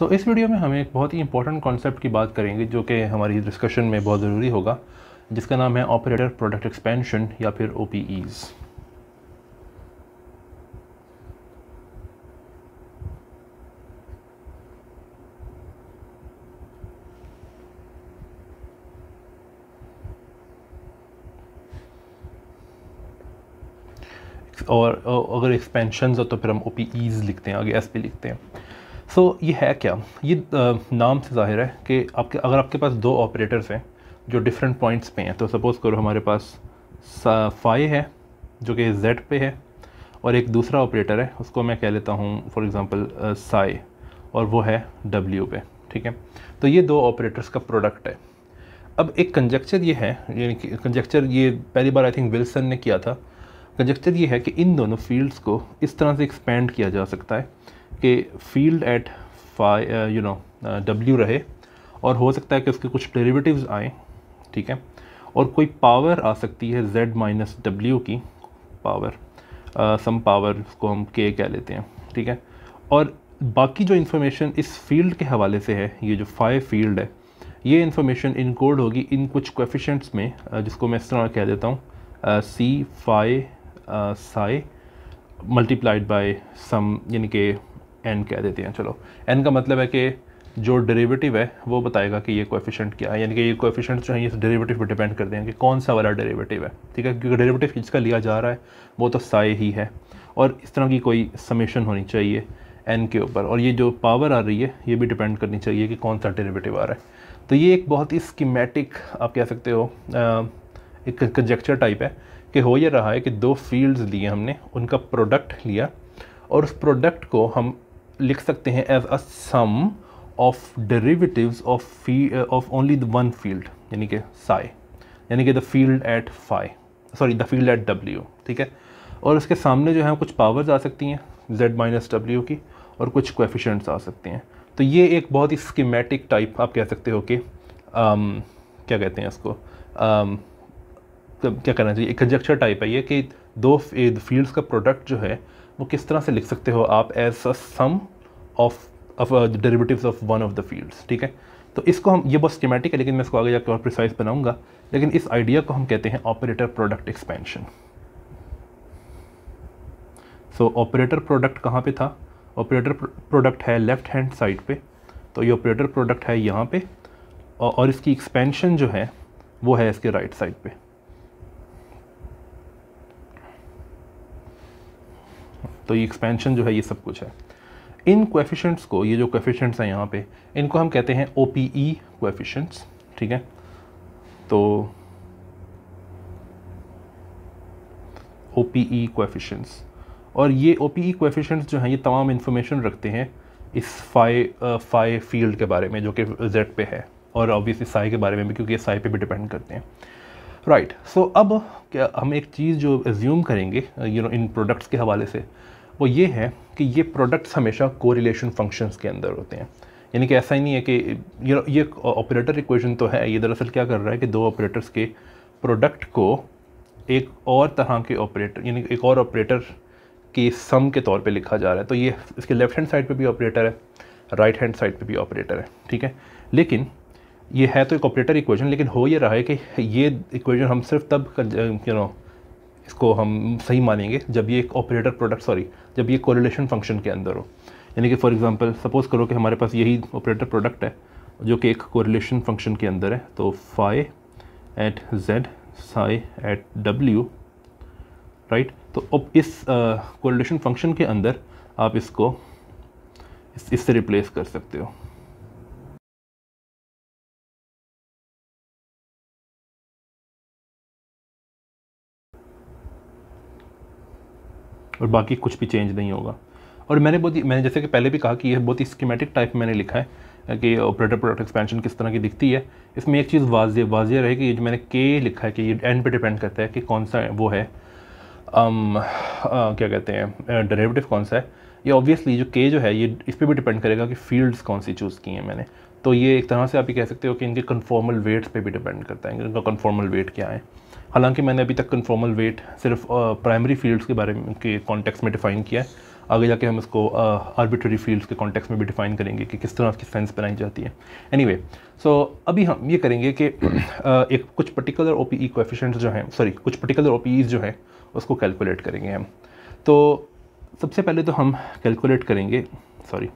सो so, इस video में हम एक बहुत ही इंपॉर्टेंट कॉन्सेप्ट की बात करेंगे जो कि हमारी डिस्कशन में बहुत ज़रूरी होगा जिसका नाम है ऑपरेटर प्रोडक्ट एक्सपेंशन या फिर ओ और अगर एक्सपेंशन हो तो फिर हम ओ लिखते हैं आगे एस पी लिखते हैं सो so, ये है क्या ये आ, नाम से जाहिर है कि आपके अगर आपके पास दो ऑपरेटर्स हैं जो डिफरेंट पॉइंट्स पे हैं तो सपोज़ करो हमारे पास फाई है जो कि जेड पे है और एक दूसरा ऑपरेटर है उसको मैं कह लेता हूँ फॉर एग्ज़ाम्पल साई और वो है डब्ल्यू पे ठीक है तो ये दो ऑपरेटर्स का प्रोडक्ट है अब एक कंजक्चर ये है यानी कि कंजक्चर ये पहली बार आई थिंक विल्सन ने किया था कंजक्चर ये है कि इन दोनों फील्ड्स को इस तरह से एक्सपेंड किया जा सकता है के field at phi you know W रहे और हो सकता है कि उसके कुछ डेरिवेटिव्स आएँ ठीक है और कोई पावर आ सकती है जेड माइनस डब्ल्यू की पावर सम पावर को हम के कह लेते हैं ठीक है और बाकी जो इन्फॉर्मेशन इस फील्ड के हवाले से है ये जो फाइव फील्ड है ये इन्फॉर्मेशन इनकोड होगी इन कुछ कोफिशेंट्स में uh, जिसको मैं इस तरह कह देता हूँ C phi psi multiplied by sum यानी कि एन कह देते हैं चलो एन का मतलब है कि जो डेरिवेटिव है वो बताएगा कि ये कोएफिशिएंट क्या है यानी कि ये कोएफिशिएंट जो है ये डेरिवेटिव पर डिपेंड करते हैं कि कौन सा वाला डेरिवेटिव है ठीक है क्योंकि डेरिवेटिव जिसका लिया जा रहा है वो तो साए ही है और इस तरह की कोई समेशन होनी चाहिए एन के ऊपर और ये जो पावर आ रही है ये भी डिपेंड करनी चाहिए कि कौन सा डेरिवेटिव आ रहा है तो ये एक बहुत ही स्कीमेटिक आप कह सकते हो एक कंजेक्चर टाइप है कि हो ये रहा है कि दो फील्ड्स लिए हमने उनका प्रोडक्ट लिया और उस प्रोडक्ट को हम लिख सकते हैं as a sum of derivatives of phi of only the one field यानी कि साई यानी कि the field at phi sorry the field at W ठीक है और उसके सामने जो है कुछ पावर्स आ सकती हैं जेड माइनस डब्ल्यू की और कुछ कोफिशेंट्स आ सकते हैं तो ये एक बहुत ही स्कीमेटिक टाइप आप कह सकते हो कि आम, um, क्या कहते हैं इसको आम, um, क्या कहना चाहिए कंजक्चर टाइप है ये कि दो फील्ड्स का प्रोडक्ट जो है वो किस तरह से लिख सकते हो आप as a sum of of derivatives of one of the fields ठीक है तो इसको हम ये बहुत स्कीमेटिक है लेकिन मैं इसको आगे जाकर और प्रिसाइज बनाऊंगा लेकिन इस आइडिया को हम कहते हैं operator product expansion so operator product कहाँ पे था ऑपरेटर प्रोडक्ट है लेफ्ट हैंड साइड पे तो ये ऑपरेटर प्रोडक्ट है यहाँ पे और इसकी एक्सपेंशन जो है वो है इसके राइट साइड पे तो ये एक्सपेंशन जो है ये सब कुछ है इन कोएफिशिएंट्स को ये जो कोएफिशिएंट्स हैं यहाँ पे इनको हम कहते हैं ओ पी ई कोएफिशिएंट्स ठीक है तो ओ पी ई कोएफिशिएंट्स और ये ओ पी ई कोएफिशिएंट्स जो हैं ये तमाम इन्फॉर्मेशन रखते हैं इस फाई फाई फील्ड के बारे में जो कि जेड पे है और ऑब्वियसली साई के बारे में भी क्योंकि ये साई पे भी डिपेंड करते हैं राइट right. सो so, अब क्या हम एक चीज़ जो एज्यूम करेंगे यू नो इन प्रोडक्ट्स के हवाले से वो ये है कि ये प्रोडक्ट्स हमेशा कोरिलेशन फंक्शंस के अंदर होते हैं यानी कि ऐसा ही नहीं है कि ये ये ऑपरेटर इक्वेशन तो है ये दरअसल क्या कर रहा है कि दो ऑपरेटर्स के प्रोडक्ट को एक और तरह के ऑपरेटर यानी एक और ऑपरेटर के सम के तौर पे लिखा जा रहा है तो ये इसके लेफ्ट हैंड साइड पे भी ऑपरेटर है राइट हैंड साइड पे भी ऑपरेटर है ठीक है लेकिन ये है तो एक ऑपरेटर इक्वेशन लेकिन हो ये रहा है कि ये इक्वेशन हम सिर्फ तब यू नो इसको हम सही मानेंगे जब ये एक ऑपरेटर प्रोडक्ट सॉरी जब ये कोरिलेशन फंक्शन के अंदर हो यानी कि फॉर एग्जांपल सपोज करो कि हमारे पास यही ऑपरेटर प्रोडक्ट है जो कि एक कोरिलेशन फंक्शन के अंदर है तो phi at Z psi at W right तो अब इस कोरिलेशन uh, फंक्शन के अंदर आप इसको इससे इस रिप्लेस कर सकते हो और बाकी कुछ भी चेंज नहीं होगा और मैंने बहुत ही मैंने जैसे कि पहले भी कहा कि यह बहुत ही स्कीमेटिक टाइप मैंने लिखा है कि ऑपरेटर प्रोडक्ट एक्सपेंशन किस तरह की दिखती है इसमें एक चीज़ वाज वाजिया रहे कि ये जो मैंने के लिखा है कि ये एंड पे डिपेंड करता है कि कौन सा वो है आम, um, आ, uh, क्या कहते हैं डेरेवेटिव uh, कौन सा है ये ऑब्वियसली जो के जो है ये इस पर भी डिपेंड करेगा कि फील्ड्स कौन सी चूज़ की हैं मैंने तो ये एक तरह से आप ये कह सकते हो कि इनके कन्फॉर्मल वेट्स पे भी डिपेंड करता है इनका कन्फॉर्मल वेट क्या है हालांकि मैंने अभी तक कन्फॉर्मल वेट सिर्फ प्राइमरी फील्ड्स के बारे में के कॉन्टेक्स में डिफ़ाइन किया है आगे जाके हम इसको आर्बिट्री फील्ड्स के कॉन्टेक्स में भी डिफ़ाइन करेंगे कि किस तरह उसकी फेंस बनाई जाती है एनी anyway, सो so अभी हम ये करेंगे कि uh, एक कुछ पर्टिकुलर ओ पी जो हैं सॉरी कुछ पर्टिकुलर ओ जो हैं उसको कैलकुलेट करेंगे हम तो सबसे पहले तो हम कैलकुलेट करेंगे सॉरी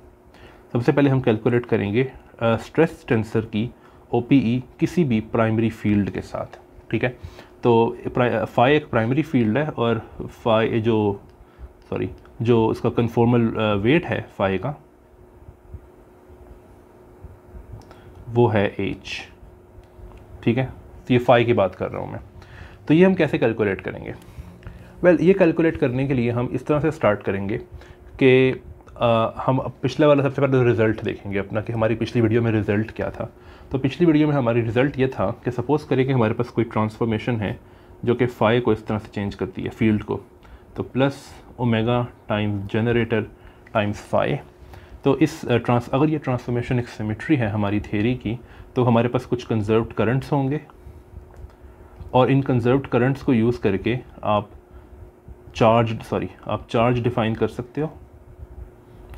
सबसे पहले हम कैलकुलेट करेंगे स्ट्रेस टेंसर की ओ e किसी भी प्राइमरी फील्ड के साथ ठीक है तो फ़ाई एक प्राइमरी फील्ड है और फ़ाई जो सॉरी जो उसका कन्फॉर्मल वेट uh, है फ़ाई का वो है एच ठीक है तो ये फ़ाई की बात कर रहा हूँ मैं तो ये हम कैसे कैलकुलेट करेंगे वेल well, ये कैलकुलेट करने के लिए हम इस तरह से स्टार्ट करेंगे कि uh, हम पिछले वाला सबसे पहले रिज़ल्ट देखेंगे अपना कि हमारी पिछली वीडियो में रिज़ल्ट क्या था तो पिछली वीडियो में हमारी रिजल्ट ये था कि सपोज़ करें कि हमारे पास कोई ट्रांसफॉर्मेशन है जो कि फाई को इस तरह से चेंज करती है फील्ड को तो plus omega times generator times phi तो इस ट्रांस अगर ये ट्रांसफॉर्मेशन एक सिमेट्री है हमारी थेरी की तो हमारे पास कुछ कंजर्व करंट्स होंगे और इन कंजर्व करंट्स को यूज़ करके आप चार्ज सॉरी आप चार्ज डिफाइन कर सकते हो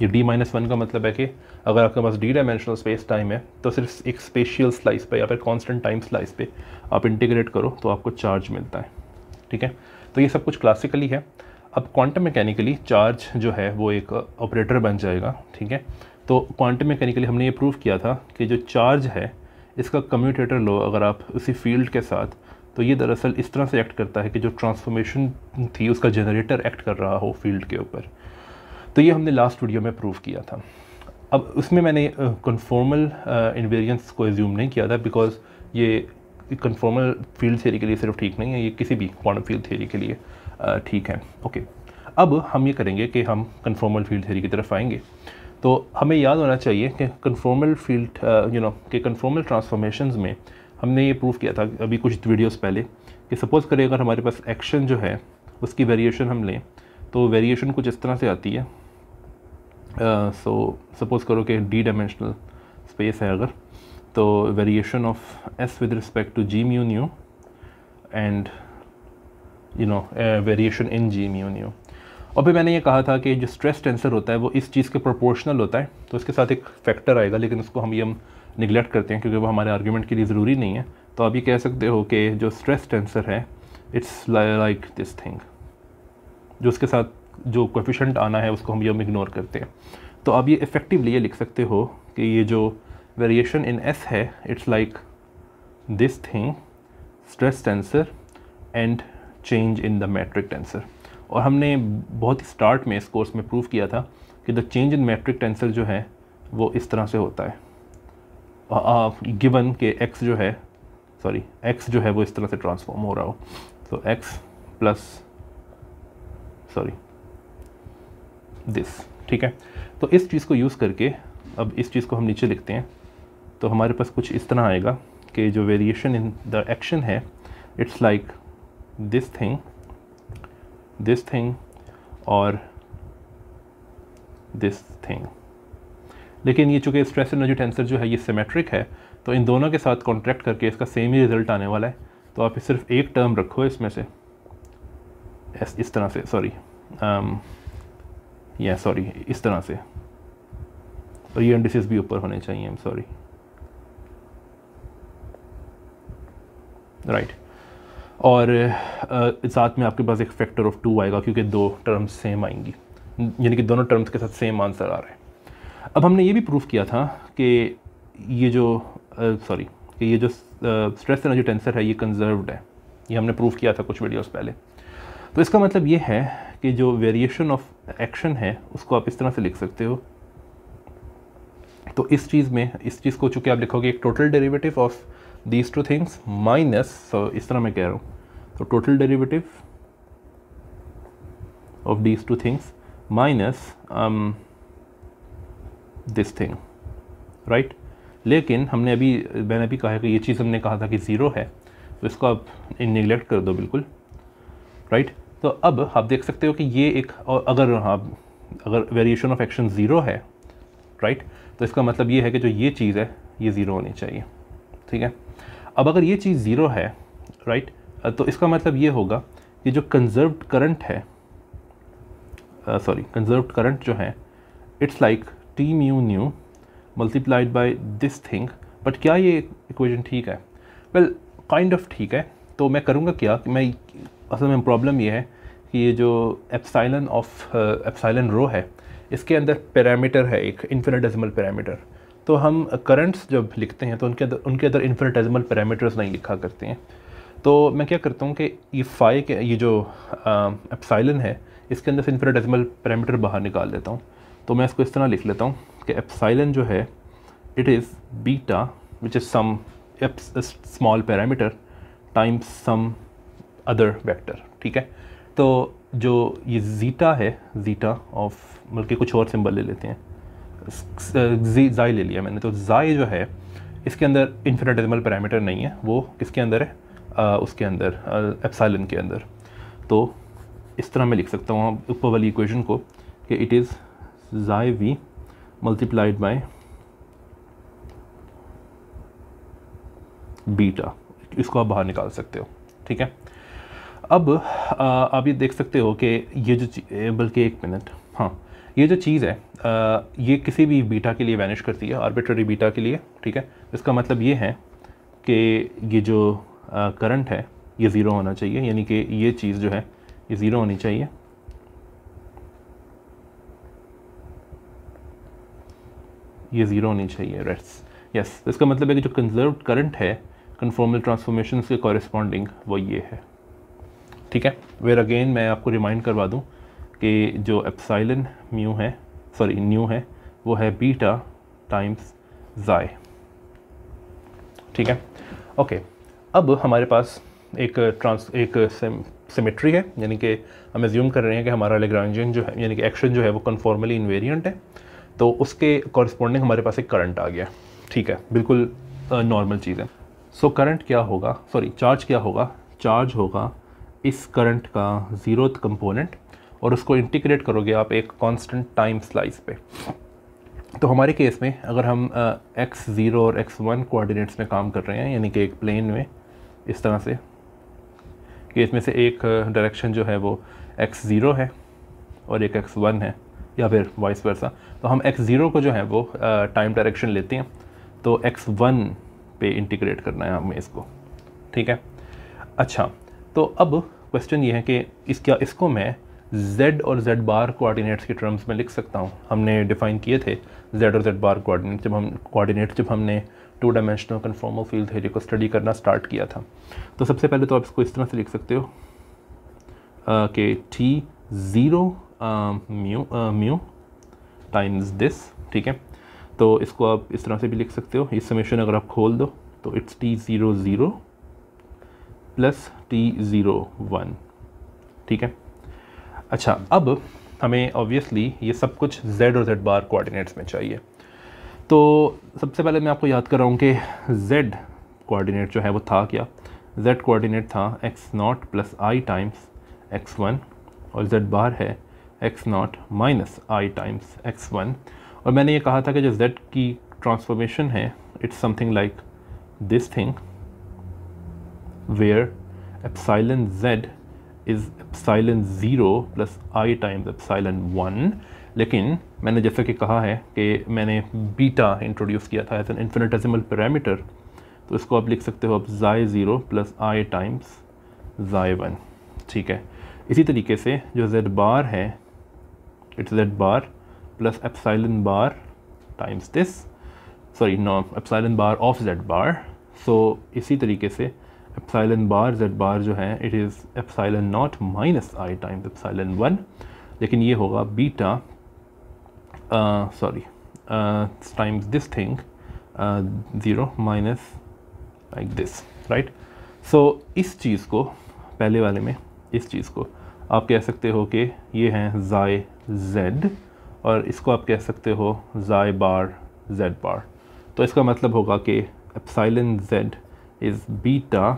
ये डी माइनस वन का मतलब है कि अगर आपके पास डी डायमेंशनल स्पेस टाइम है तो सिर्फ एक स्पेशियल स्लाइस पे या फिर कांस्टेंट टाइम स्लाइस पे आप इंटीग्रेट करो तो आपको चार्ज मिलता है ठीक है तो ये सब कुछ क्लासिकली है अब क्वांटम मैकेनिकली चार्ज जो है वो एक ऑपरेटर बन जाएगा ठीक है तो क्वांटम मैकेनिकली हमने ये प्रूव किया था कि जो चार्ज है इसका कम्यूटेटर लो अगर आप उसी फील्ड के साथ तो ये दरअसल इस तरह से एक्ट करता है कि जो ट्रांसफॉर्मेशन थी उसका जनरेटर एक्ट कर रहा हो फील्ड के ऊपर तो ये हमने लास्ट वीडियो में प्रूव किया था अब उसमें मैंने कन्फॉर्मल इन्वेरियंस को एज्यूम नहीं किया था बिकॉज ये कन्फॉर्मल फील्ड थेरी के लिए सिर्फ ठीक नहीं है ये किसी भी क्वांटम फील्ड थेरी के लिए ठीक है ओके अब हम ये करेंगे कि हम कन्फॉर्मल फील्ड थेरी की तरफ आएंगे तो हमें याद होना चाहिए कि कन्फॉर्मल फील्ड यू नो कि कन्फॉर्मल ट्रांसफॉर्मेशन में हमने ये प्रूव किया था अभी कुछ वीडियोज़ पहले कि सपोज़ करें अगर हमारे पास एक्शन जो है उसकी वेरिएशन हम लें तो वेरिएशन कुछ इस तरह से आती है सो uh, सपोज़ करो कि डी डायमेंशनल स्पेस है अगर तो variation of S with respect to G mu nu and you know variation in G mu nu और फिर मैंने ये कहा था कि जो स्ट्रेस टेंसर होता है वो इस चीज़ के प्रोपोर्शनल होता है तो इसके साथ एक फैक्टर आएगा लेकिन उसको हम ये हम निगलेक्ट करते हैं क्योंकि वो हमारे आर्ग्यूमेंट के लिए ज़रूरी नहीं है तो आप ये कह सकते हो कि जो स्ट्रेस टेंसर है इट्स लाइक दिस थिंग जो उसके साथ जो कोफिशेंट आना है उसको हम हम इग्नोर करते हैं तो आप ये इफ़ेक्टिवली ये लिख सकते हो कि ये जो वेरिएशन इन एस है it's like this thing stress tensor and change in the metric tensor और हमने बहुत ही स्टार्ट में इस कोर्स में प्रूव किया था कि the change in metric tensor जो है वो इस तरह से होता है गिवन के एक्स जो है सॉरी एक्स जो है वो इस तरह से ट्रांसफॉर्म हो रहा हो तो एक्स प्लस सॉरी दिस ठीक है तो इस चीज़ को यूज़ करके अब इस चीज़ को हम नीचे लिखते हैं तो हमारे पास कुछ इस तरह आएगा कि जो वेरिएशन इन द एक्शन है it's like this thing this thing और दिस थिंग लेकिन ये चूँकि स्ट्रेस एनर्जी टेंसर जो है ये सिमेट्रिक है तो इन दोनों के साथ कॉन्ट्रैक्ट करके इसका सेम ही रिजल्ट आने वाला है तो आप सिर्फ एक टर्म रखो इसमें से इस तरह से सॉरी या सॉरी इस तरह से और ये इंडिसेस भी ऊपर होने चाहिए आई एम सॉरी राइट और uh, साथ में आपके पास एक फैक्टर ऑफ टू आएगा क्योंकि दो टर्म्स सेम आएंगी यानी कि दोनों टर्म्स के साथ सेम आंसर आ रहा है अब हमने ये भी प्रूफ किया था कि ये जो सॉरी uh, कि ये जो स्ट्रेस एनर्जी टेंसर है ये कंजर्व्ड है ये हमने प्रूफ किया था कुछ वीडियोस पहले तो इसका मतलब ये है कि जो वेरिएशन ऑफ एक्शन है उसको आप इस तरह से लिख सकते हो तो इस चीज़ में इस चीज़ को चूँकि आप लिखोगे एक total derivative of these two things minus so इस तरह मैं कह रहा हूँ तो total derivative of these two things minus this thing right लेकिन हमने अभी मैंने अभी कहा कि ये चीज़ हमने कहा था कि ज़ीरो है तो इसको आप निगलेक्ट कर दो बिल्कुल राइट right? तो अब आप देख सकते हो कि ये एक और अगर आप अगर वेरिएशन ऑफ एक्शन ज़ीरो है राइट तो इसका मतलब ये है कि जो ये चीज़ है ये ज़ीरो होनी चाहिए ठीक है अब अगर ये चीज़ ज़ीरो है राइट तो इसका मतलब ये होगा कि जो कंजर्व करंट है सॉरी कंजर्व करंट जो है it's like T mu nu multiplied by this thing but क्या ये इक्वेशन ठीक है वेल काइंड ऑफ ठीक है तो मैं करूँगा क्या कि मैं असल में प्रॉब्लम ये है कि ये जो एप्साइलन ऑफ एप्साइलन रो है इसके अंदर पैरामीटर है एक इन्फिनेटेसिमल पैरामीटर तो हम करंट्स जब लिखते हैं तो उनके अंदर उनके अंदर इन्फिनेटेसिमल पैरामीटर्स नहीं लिखा करते हैं तो मैं क्या करता हूँ कि ये फाइ के ये जो एप्साइलन uh, है इसके अंदर से इन्फिनेटेसिमल पैरामीटर बाहर निकाल लेता हूँ तो मैं इसको इस तरह लिख लेता हूँ कि एप्साइलन जो है it is beta which is some small parameter times some other vector ठीक है तो जो ये जीटा है जीटा ऑफ बल्कि कुछ और सिंबल ले लेते हैं जाए ले लिया मैंने तो ज़ाए जो है इसके अंदर इन्फिनेटेजमल पैरामीटर नहीं है वो किसके अंदर है आ, उसके अंदर एप्साइलन के अंदर तो इस तरह मैं लिख सकता हूँ ऊपर वाली इक्वेशन को कि it is xi v multiplied by beta इसको आप बाहर निकाल सकते हो ठीक है अब आप ये देख सकते हो कि ये जो बल्कि एक मिनट हाँ ये जो चीज़ है आ, ये किसी भी बीटा के लिए वैनिश करती है आर्बिट्री बीटा के लिए ठीक है इसका मतलब ये है कि ये जो करंट है ये ज़ीरो होना चाहिए यानी कि ये चीज़ जो है ये ज़ीरो होनी चाहिए ये ज़ीरो होनी चाहिए रेट्स यस इसका मतलब है कि जो कंजर्व करंट है कन्फॉर्मल ट्रांसफॉर्मेशन के कॉरस्पॉन्डिंग वो ये है ठीक है वेर अगेन मैं आपको रिमाइंड करवा दूँ कि जो एप्साइलन म्यू है सॉरी न्यू है वो है बीटा टाइम्स जाए ठीक है ओके अब हमारे पास एक ट्रांस एक सिमेट्री है यानी कि हम एज्यूम कर रहे हैं कि हमारा लेग्रांजन जो है यानी कि एक्शन जो है वो कन्फॉर्मली इन्वेरियंट है तो उसके कॉरस्पॉन्डिंग हमारे पास एक करंट आ गया ठीक है बिल्कुल नॉर्मल चीज़ है सो so, करंट क्या होगा सॉरी चार्ज क्या होगा चार्ज होगा इस करंट का ज़ीरो कंपोनेंट और उसको इंटीग्रेट करोगे आप एक कांस्टेंट टाइम स्लाइस पे तो हमारे केस में अगर हम एक्स ज़ीरो और एक्स वन कोऑर्डिनेट्स में काम कर रहे हैं यानी कि एक प्लेन में इस तरह से कि इसमें से एक डायरेक्शन जो है वो एक्स ज़ीरो है और एक एक्स वन है या फिर वाइस वर्सा तो हम एक्स ज़ीरो को जो है वो टाइम डायरेक्शन लेते हैं तो एक्स वन पे इंटीग्रेट करना है हमें इसको ठीक है अच्छा तो अब क्वेश्चन ये है कि इस क्या इसको मैं z और z बार कोऑर्डिनेट्स के टर्म्स में लिख सकता हूँ हमने डिफ़ाइन किए थे z और z बार कोऑर्डिनेट जब हम कोऑर्डिनेट जब हमने टू डायमेंशनल कन्फॉर्मल फील्ड थे को स्टडी करना स्टार्ट किया था तो सबसे पहले तो आप इसको इस तरह से लिख सकते हो कि T zero mu mu times this ठीक है तो इसको आप इस तरह से भी लिख सकते हो इस समेशन अगर आप खोल दो तो it's T zero zero plus T zero one ठीक है अच्छा अब हमें ऑब्वियसली ये सब कुछ z और z बार कोऑर्डिनेट्स में चाहिए तो सबसे पहले मैं आपको याद कर रहा हूँ कि z कोऑर्डिनेट जो है वो था क्या z कोऑर्डिनेट था x naught plus I times X one और z बार है x naught minus I times X one और मैंने ये कहा था कि जो z की ट्रांसफॉर्मेशन है it's something like this thing where epsilon z is epsilon zero plus I times epsilon one लेकिन मैंने जैसा कि कहा है कि मैंने बीटा इंट्रोड्यूस किया था एज एन इन्फिनिटेसिमल पैरामीटर तो इसको आप लिख सकते हो आप xi zero plus I times xi one ठीक है इसी तरीके से जो जेड बार है it's Z bar plus epsilon bar times this sorry no epsilon bar of Z bar so इसी तरीके से एप्साइलन बार जेड बार जो है it is epsilon naught minus I times epsilon one लेकिन ये होगा beta sorry times this thing zero minus like this right so इस चीज़ को पहले वाले में इस चीज़ को आप कह सकते हो कि ये हैं ज़ाय जेड और इसको आप कह सकते हो ज़ाय बार जेड बार तो इसका मतलब होगा कि epsilon Z is beta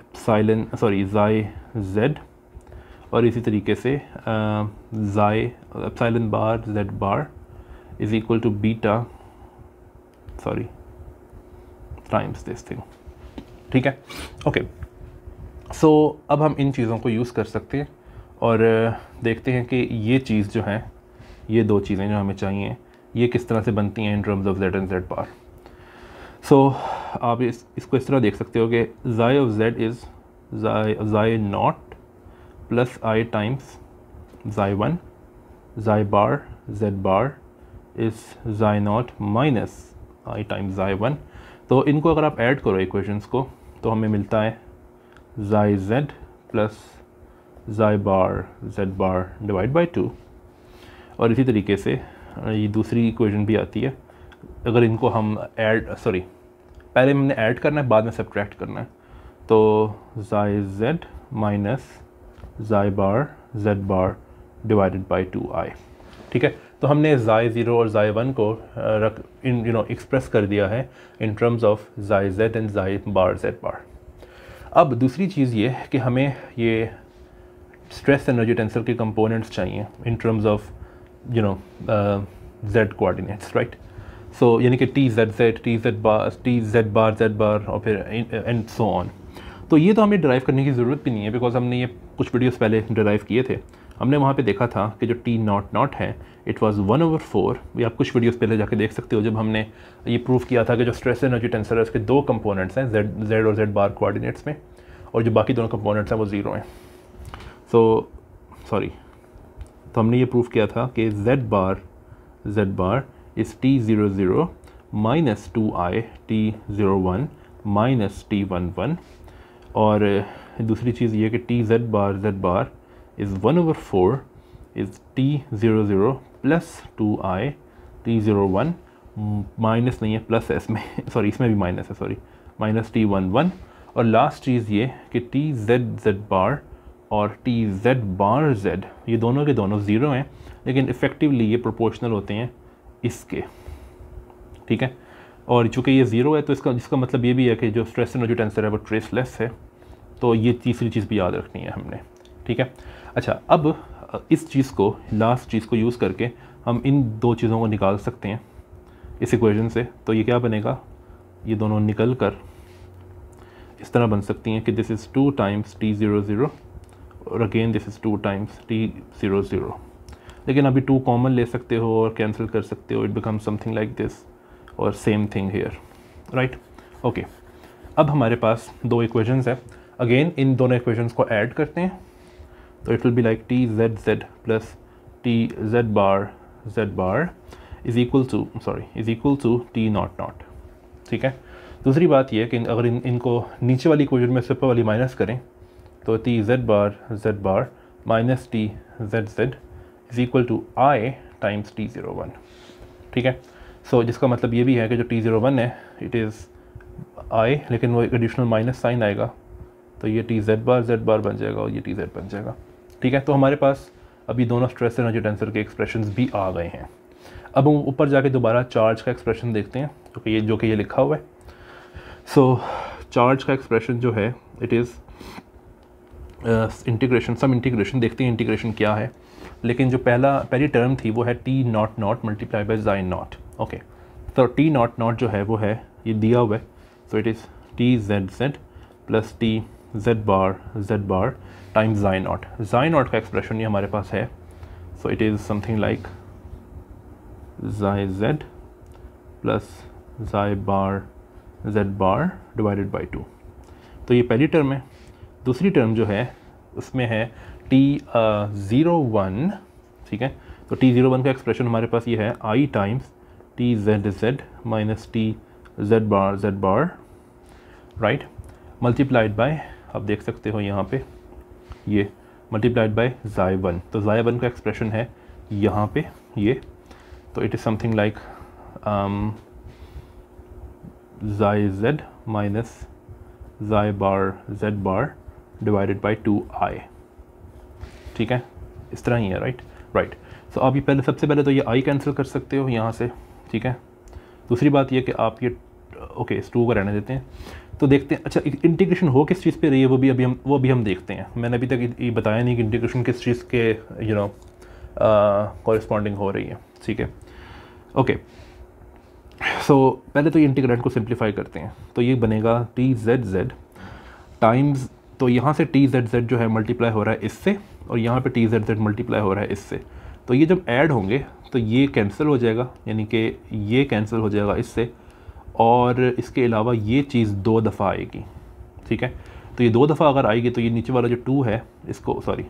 epsilon sorry xi Z और इसी तरीके से xi epsilon bar Z bar is equal to beta sorry times this thing ठीक है ओके okay. सो so, अब हम इन चीज़ों को यूज़ कर सकते हैं और देखते हैं कि ये चीज़ जो है ये दो चीज़ें जो हमें चाहिए ये किस तरह से बनती हैं in terms of Z and Z bar so so, आप इस इसको इस तरह देख सकते हो कि xi of Z is xi naught plus I times xi one xi bar Z bar is xi naught minus I times xi one तो इनको अगर आप ऐड करो इक्वेशंस को तो हमें मिलता है xi Z plus xi bar Z bar divide by two और इसी तरीके से ये दूसरी इक्वेशन भी आती है अगर इनको हम ऐड सॉरी पहले हमने ऐड करना है बाद में सब्ट्रैक्ट करना है तो जाय Z minus xi bar Z bar divided by two I ठीक है तो हमने ज़ाय ज़ीरो और ज़ाय वन को रख इन यू नो एक्सप्रेस कर दिया है in terms of xi Z and xi bar Z bar अब दूसरी चीज़ ये कि हमें ये स्ट्रेस एनर्जी टेंसर के कंपोनेंट्स चाहिए in terms of you know Z coordinates right so so, यानी कि T Z Z T Z bar T Z bar Z bar और फिर एंड सो ऑन तो ये तो हमें ड्राइव करने की ज़रूरत भी नहीं है बिकॉज हमने ये कुछ वीडियोस पहले ड्राइव किए थे हमने वहाँ पे देखा था कि जो टी नॉट नॉट है it was one over four ये आप कुछ वीडियोस पहले जाके देख सकते हो जब हमने ये प्रूव किया था कि जो स्ट्रेस एनर्जी टेंसर है उसके दो कंपोनेंट्स हैं जेड जेड और जेड बार कोऑर्डिनेट्स में और जो बाकी दोनों कंपोनेंट्स हैं वो ज़ीरो हैं सो सॉरी तो हमने ये प्रूव किया था कि Z bar Z bar is T00 minus 2i T01 minus T one one और uh, दूसरी चीज़ ये कि T Z bar Z bar is one over four is T zero zero plus two I T zero one minus नहीं है plus है इसमें sorry इसमें भी माइनस है sorry minus T one one और लास्ट चीज़ ये कि टी जेड जेड बार और टी जेड बार जेड ये दोनों के दोनों ज़ीरो हैं लेकिन इफ़ेक्टिवली ये प्रोपोर्शनल होते हैं इसके ठीक है और चूँकि ये ज़ीरो है तो इसका जिसका मतलब ये भी है कि जो स्ट्रेस एनर्जी टेंसर है वो लेस है तो ये तीसरी चीज़ भी याद रखनी है हमने ठीक है अच्छा अब इस चीज़ को लास्ट चीज़ को यूज़ करके हम इन दो चीज़ों को निकाल सकते हैं इस इक्वेशन से तो ये क्या बनेगा ये दोनों निकल कर इस तरह बन सकती हैं कि this is two times T zero zero और again this is two times T zero zero लेकिन अभी टू कॉमन ले सकते हो और कैंसिल कर सकते हो it become something like this और same thing here right okay अब हमारे पास दो इक्वेजन्स है अगेन इन दोनों इक्वेजन्स को ऐड करते हैं तो it will be like T Z Z plus T Z bar Z bar is equal to sorry is equal to T naught naught ठीक है दूसरी बात यह कि अगर इन इनको नीचे वाली इक्वेजन में से ऊपर वाली माइनस करें तो T Z bar Z bar minus T Z Z is equal to I times T zero one ठीक है सो so, जिसका मतलब ये भी है कि जो टी ज़ीरो वन है इट इज़ आई लेकिन वो एक एडिशनल माइनस साइन आएगा तो ये T Z bar Z bar बन जाएगा और ये टी जेड बन जाएगा ठीक है तो हमारे पास अभी दोनों स्ट्रेस एनर्जी टेंसर के एक्सप्रेशन भी आ गए हैं अब हम ऊपर जाके दोबारा चार्ज का एक्सप्रेशन देखते हैं क्योंकि ये जो कि ये लिखा हुआ है सो चार्ज का एक्सप्रेशन जो है it is integration some integration देखते हैं इंटीग्रेशन क्या है लेकिन जो पहला पहली टर्म थी वो है T naught naught multiply by जाइन नॉट ओके तो टी नॉट नॉट जो है वो है ये दिया हुआ है so it is T Z Z plus T Z bar Z bar time जाइन नॉट जाइन नॉट का एक्सप्रेशन ये हमारे पास है so it is something like J Z plus J bar Z bar divided by two तो ये पहली टर्म है दूसरी टर्म जो है उसमें है टी ज़ीरो वन ठीक है तो टी ज़ीरो वन का एक्सप्रेशन हमारे पास ये है I times T Z Z minus T Z bar Z bar right multiplied by आप देख सकते हो यहाँ पे ये मल्टीप्लाइड बाय ज़ाय वन तो ज़ाय वन का एक्सप्रेशन है यहाँ पे ये तो it is something like xi Z minus xi bar Z bar divided by two I ठीक है इस तरह ही है राइट राइट सो आप ये पहले सबसे पहले तो ये आई कैंसिल कर सकते हो यहाँ से ठीक है दूसरी बात यह कि आप ये ओके इस टू को रहने देते हैं तो देखते हैं अच्छा इंटीग्रेशन हो किस चीज़ पे रही है वो भी अभी हम वो भी हम देखते हैं मैंने अभी तक ये बताया नहीं कि इंटीग्रेशन किस चीज़ के यू नो कॉरस्पॉन्डिंग हो रही है ठीक है ओके सो पहले तो ये इंटीग्रेंट को सिंप्लीफाई करते हैं तो ये बनेगा टी जेड जेड टाइम्स तो यहाँ से टी जेड जेड जो है मल्टीप्लाई हो रहा है इससे और यहाँ पे टी जेड जेड मल्टीप्लाई हो रहा है इससे तो ये जब ऐड होंगे तो ये कैंसिल हो जाएगा यानी कि ये कैंसिल हो जाएगा इससे और इसके अलावा ये चीज़ दो दफ़ा आएगी ठीक है तो ये दो दफ़ा अगर आएगी तो ये नीचे वाला जो टू है इसको सॉरी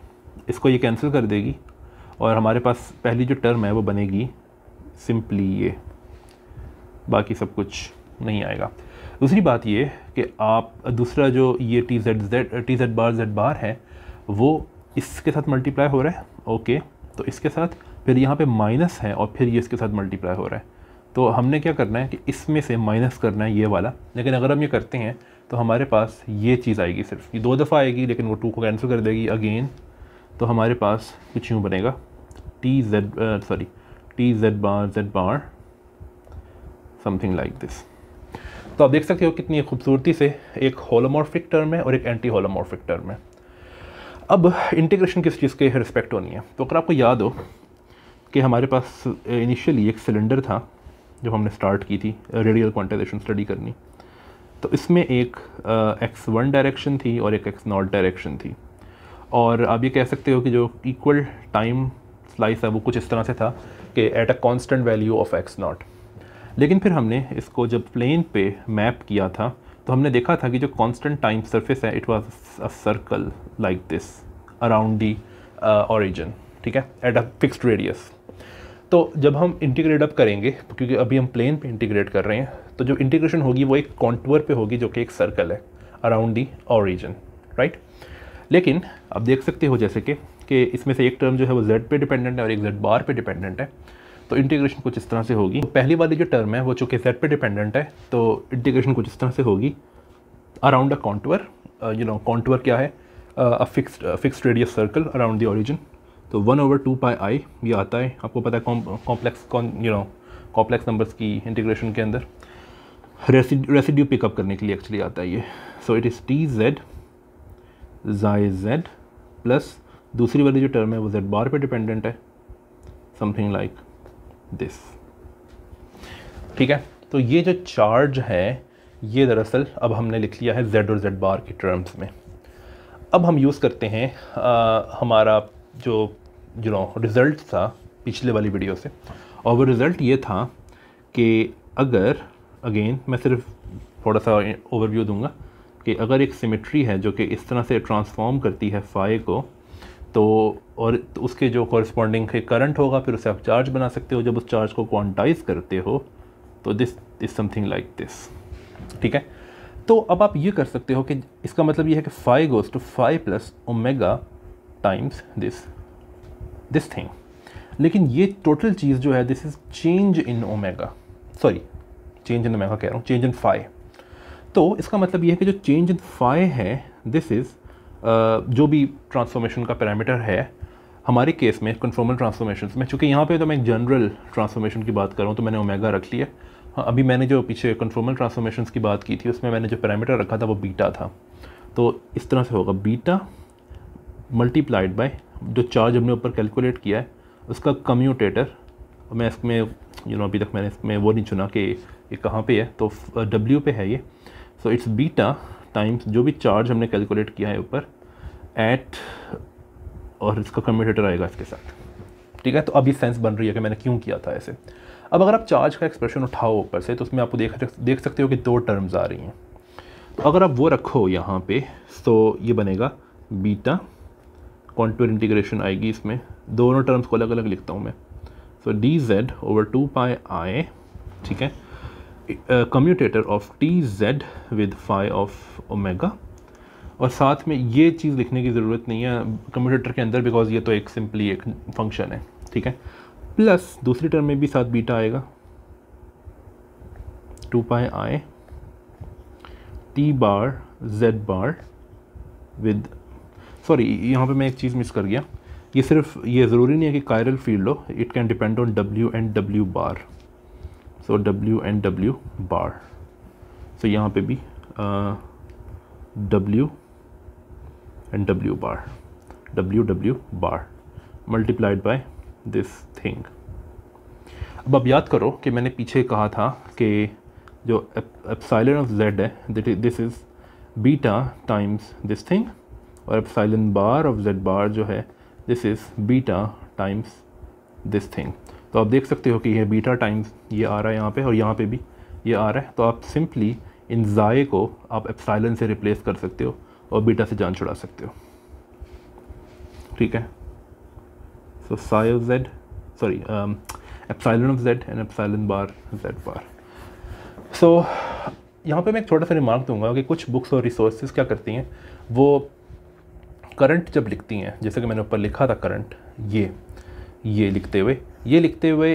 इसको ये कैंसिल कर देगी और हमारे पास पहली जो टर्म है वो बनेगी सिंपली ये बाकी सब कुछ नहीं आएगा दूसरी बात ये कि आप दूसरा जो ये T Z Z T Z bar Z bar है वो इसके साथ मल्टीप्लाई हो रहा है ओके तो इसके साथ फिर यहाँ पे माइनस है और फिर ये इसके साथ मल्टीप्लाई हो रहा है तो हमने क्या करना है कि इसमें से माइनस करना है ये वाला लेकिन अगर हम ये करते हैं तो हमारे पास ये चीज़ आएगी सिर्फ ये दो दफ़ा आएगी लेकिन वो टू को कैंसिल कर देगी अगेन तो हमारे पास कुछ यूँ बनेगा T Z sorry T Z bar Z bar something like this तो आप देख सकते हो कितनी खूबसूरती से एक होलोमॉर्फिक टर्म है और एक एंटी होलोमॉर्फिक टर्म है अब इंटीग्रेशन किस चीज़ के रिस्पेक्ट होनी है तो अगर आपको याद हो कि हमारे पास इनिशियली एक सिलेंडर था जो हमने स्टार्ट की थी रेडियल क्वांटाइजेशन स्टडी करनी तो इसमें एक एक्स वन डायरेक्शन थी और एक एक्स नॉट डायरेक्शन थी और आप ये कह सकते हो कि जो इक्वल टाइम स्लाइस है वो कुछ इस तरह से था कि at a constant value of X naught लेकिन फिर हमने इसको जब प्लेन पे मैप किया था तो हमने देखा था कि जो कांस्टेंट टाइम सरफेस है it was a circle like this around the origin ठीक है एट अ फिक्स्ड रेडियस तो जब हम इंटीग्रेट अप करेंगे क्योंकि अभी हम प्लेन पे इंटीग्रेट कर रहे हैं तो जो इंटीग्रेशन होगी वो एक कॉन्टूर पे होगी जो कि एक सर्कल है अराउंड दी ऑरिजन राइट लेकिन आप देख सकते हो जैसे कि कि इसमें से एक टर्म जो है वो जेड पे डिपेंडेंट है और एक जेड बार पे डिपेंडेंट है तो इंटीग्रेशन कुछ इस तरह से होगी पहली वाली जो टर्म है वो चूँकि जेड पे डिपेंडेंट है तो इंटीग्रेशन कुछ इस तरह से होगी around a contour you know contour क्या है a fixed fixed radius circle around the origin तो one over two pi I ये आता है आपको पता है complex con you know complex numbers की इंटीग्रेशन के अंदर रेसिड्यू पिकअप करने के लिए एक्चुअली आता है ये so it is T Z xi Z plus दूसरी वाली जो टर्म है वो जेड बार पे डिपेंडेंट है समथिंग लाइक like. दिस ठीक है तो ये जो चार्ज है ये दरअसल अब हमने लिख लिया है जेड और जेड बार के टर्म्स में अब हम यूज़ करते हैं आ, हमारा जो जो नो रिज़ल्ट था पिछले वाली वीडियो से और वो रिज़ल्ट ये था कि अगर अगेन मैं सिर्फ थोड़ा सा ओवरव्यू दूंगा कि अगर एक सिमेट्री है जो कि इस तरह से ट्रांसफॉर्म करती है फाई को तो और तो उसके जो कॉरस्पॉन्डिंग करंट होगा फिर उसे आप चार्ज बना सकते हो जब उस चार्ज को क्वांटाइज करते हो तो this is something like this ठीक है तो अब आप ये कर सकते हो कि इसका मतलब ये है कि phi goes to phi plus omega times this this thing लेकिन ये टोटल चीज़ जो है this is change in omega sorry change in omega कह रहा हूँ चेंज इन फाइव तो इसका मतलब ये है कि जो चेंज इन फाइव है दिस इज़ जो भी ट्रांसफॉर्मेशन का पैरामीटर है हमारे केस में कन्फॉर्मल ट्रांसफॉर्मेशन में चूँकि यहाँ पे तो मैं जनरल ट्रांसफॉर्मेशन की बात कर रहा हूँ तो मैंने ओमेगा रख लिया हाँ अभी मैंने जो पीछे कन्फॉर्मल ट्रांसफॉर्मेशन की बात की थी उसमें मैंने जो पैरामीटर रखा था वो बीटा था तो इस तरह से होगा बीटा मल्टीप्लाइड बाय जो चार्ज हमने ऊपर कैलकुलेट किया है उसका कम्यूटेटर मैं इसमें यू नो अभी तक मैंने इसमें वो नहीं चुना कि ये कहाँ पे है तो डब्ल्यू पे है ये सो इट्स बीटा टाइम्स जो भी चार्ज हमने कैलकुलेट किया है ऊपर एट और इसका कम्यूटेटर आएगा इसके साथ ठीक है तो अभी सेंस बन रही है कि मैंने क्यों किया था ऐसे अब अगर आप चार्ज का एक्सप्रेशन उठाओ ऊपर से तो उसमें आपको देख देख सकते हो कि दो टर्म्स आ रही हैं तो अगर आप वो रखो यहाँ पे तो ये बनेगा बीटा कॉन्टूर इंटीग्रेशन आएगी इसमें दोनों टर्म्स को अलग अलग लिखता हूँ मैं so D Z over two pi I ठीक है commutator of T Z with phi of omega और साथ में ये चीज़ लिखने की ज़रूरत नहीं है कम्यूटेटर के अंदर बिकॉज ये तो एक सिंपली एक फंक्शन है ठीक है प्लस दूसरी टर्म में भी साथ बीटा आएगा two pi I T bar Z bar with sorry यहाँ पे मैं एक चीज़ मिस कर गया ये सिर्फ ये ज़रूरी नहीं है कि कायरल फील्ड हो it can depend on W and W bar so W and W bar so यहाँ पे भी W and W bar W W bar multiplied by this thing अब अब याद करो कि मैंने पीछे कहा था कि जो एप्साइलन ऑफ जेड है this is beta times this thing और epsilon bar of Z bar जो है this is beta times this thing तो आप देख सकते हो कि यह बीटा टाइम्स ये आ रहा है यहाँ पे और यहाँ पे भी ये आ रहा है तो आप सिंपली इन ज़ाए को आप एप्साइलन से रिप्लेस कर सकते हो और बीटा से जान छुड़ा सकते हो ठीक है so psi of Z sorry epsilon of Z and epsilon bar Z bar so यहाँ पे मैं एक छोटा सा रिमार्क दूंगा कि कुछ बुक्स और रिसोर्सेज क्या करती हैं वो करंट जब लिखती हैं जैसे कि मैंने ऊपर लिखा था करंट ये ये लिखते हुए ये लिखते हुए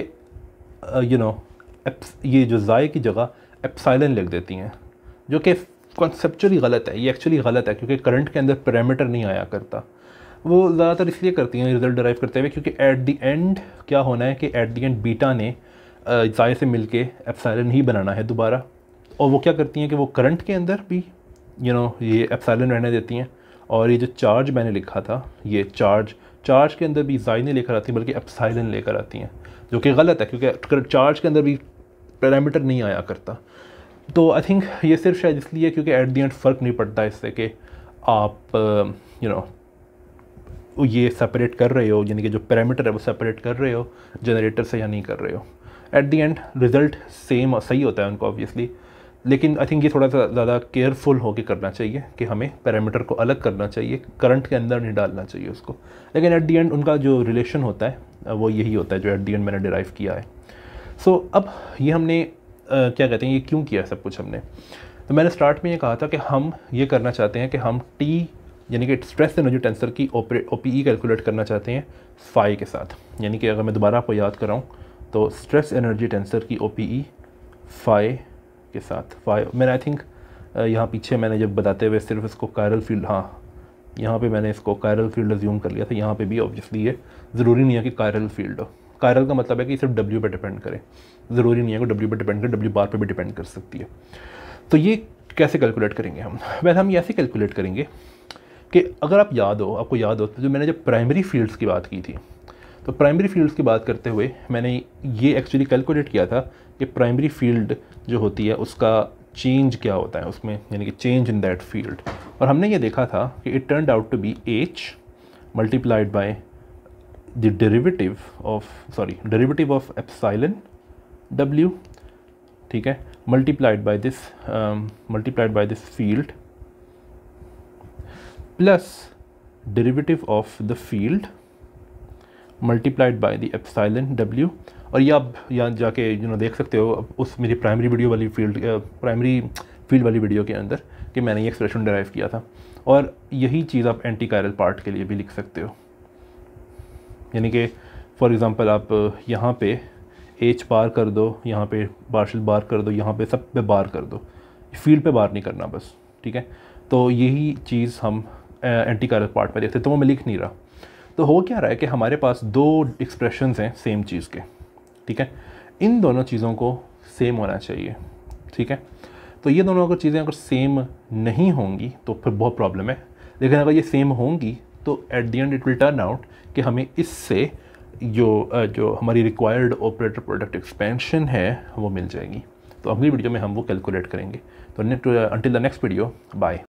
यू नो एप्स ये जो ज़ाय की जगह एप्साइलन लिख देती हैं जो कि कॉन्सेपचुअली गलत है ये एक्चुअली गलत है क्योंकि करंट के अंदर पैरामीटर नहीं आया करता वो ज़्यादातर इसलिए करती हैं रिजल्ट डराइव करते हुए क्योंकि एट दी एंड क्या होना है कि एट दी एंड बीटा ने ज़ाय से मिल के एप्साइलन ही बनाना है दोबारा और वो क्या करती हैं कि वो करंट के अंदर भी यू you नो know, ये एप्साइलन रहने देती हैं और ये जो चार्ज मैंने लिखा था ये चार्ज चार्ज के अंदर भी जाई नहीं लेकर आती बल्कि अपसाइलन लेकर आती हैं जो कि गलत है क्योंकि चार्ज के अंदर भी पैरामीटर नहीं आया करता तो आई थिंक ये सिर्फ शायद इसलिए क्योंकि एट दी एंड फ़र्क नहीं पड़ता इससे कि आप यू नो ये सेपरेट कर रहे हो यानी कि जो पैरामीटर है वो सेपरेट कर रहे हो जनरेटर से या नहीं कर रहे हो at the end result same सही होता है उनको ऑब्वियसली लेकिन आई थिंक ये थोड़ा सा ज़्यादा केयरफुल होकर करना चाहिए कि हमें पैरामीटर को अलग करना चाहिए करंट के अंदर नहीं डालना चाहिए उसको लेकिन एट दी एंड उनका जो रिलेशन होता है वो यही होता है जो एट दी एंड मैंने डिराइव किया है सो so, अब ये हमने आ, क्या कहते हैं ये क्यों किया सब कुछ हमने तो मैंने स्टार्ट में ये कहा था कि हम ये करना चाहते हैं कि हम टी यानी कि स्ट्रेस एनर्जी टेंसर की ओ पी ई कैलकुलेट करना चाहते हैं फाई के साथ यानी कि अगर मैं दोबारा आपको याद कराऊँ तो स्ट्रेस एनर्जी टेंसर की ओ पी ई फाई के साथ फाइव मैंने आई थिंक यहाँ पीछे मैंने जब बताते हुए सिर्फ इसको कायरल फील्ड हाँ यहाँ पे मैंने इसको कायरल फील्ड रिज्यूम कर लिया था यहाँ पे भी ऑब्वियसली ये ज़रूरी नहीं है कि कायरल फील्ड हो कायरल का मतलब है कि सिर्फ डब्ल्यू पर डिपेंड करें ज़रूरी नहीं है कि डब्ल्यू पर डिपेंड करें डब्ल्यू बार पर भी डिपेंड कर सकती है तो ये कैसे कैलकुलेट करेंगे हम वैसे हम ये ऐसे कैलकुलेट करेंगे कि अगर आप याद हो आपको याद हो तो जो मैंने जब प्राइमरी फील्ड्स की बात की थी तो प्राइमरी फील्ड्स की बात करते हुए मैंने ये एक्चुअली कैलकुलेट किया था कि प्राइमरी फील्ड जो होती है उसका चेंज क्या होता है उसमें यानी कि चेंज इन दैट फील्ड और हमने ये देखा था कि it turned out to be H multiplied by the derivative of sorry derivative of epsilon W ठीक है multiplied by this multiplied by this field plus derivative of the field multiplied by the epsilon W और ये आप यहाँ जाके you know देख सकते हो उस मेरी प्राइमरी वीडियो वाली फील्ड प्राइमरी फील्ड वाली वीडियो के अंदर कि मैंने ये एक्सप्रेशन डराइव किया था और यही चीज़ आप एंटी कायरल पार्ट के लिए भी लिख सकते हो यानी कि फॉर एग्ज़ाम्पल आप यहाँ पे एच बार कर दो यहाँ पे पार्शल बार कर दो यहाँ पे सब पे बार कर दो फील्ड पे बार नहीं करना बस ठीक है तो यही चीज़ हम एंटी कायरल पार्ट में देखते तो वो मैं लिख नहीं रहा तो हो क्या रहा है कि हमारे पास दो एक्सप्रेशन हैं सेम चीज़ के ठीक है इन दोनों चीज़ों को सेम होना चाहिए ठीक है तो ये दोनों अगर चीज़ें अगर सेम नहीं होंगी तो फिर बहुत प्रॉब्लम है लेकिन अगर ये सेम होंगी तो at the end it will turn out कि हमें इससे जो जो हमारी रिक्वायर्ड ऑपरेटर प्रोडक्ट एक्सपेंशन है वो मिल जाएगी तो अगली वीडियो में हम वो कैलकुलेट करेंगे तो until the next video bye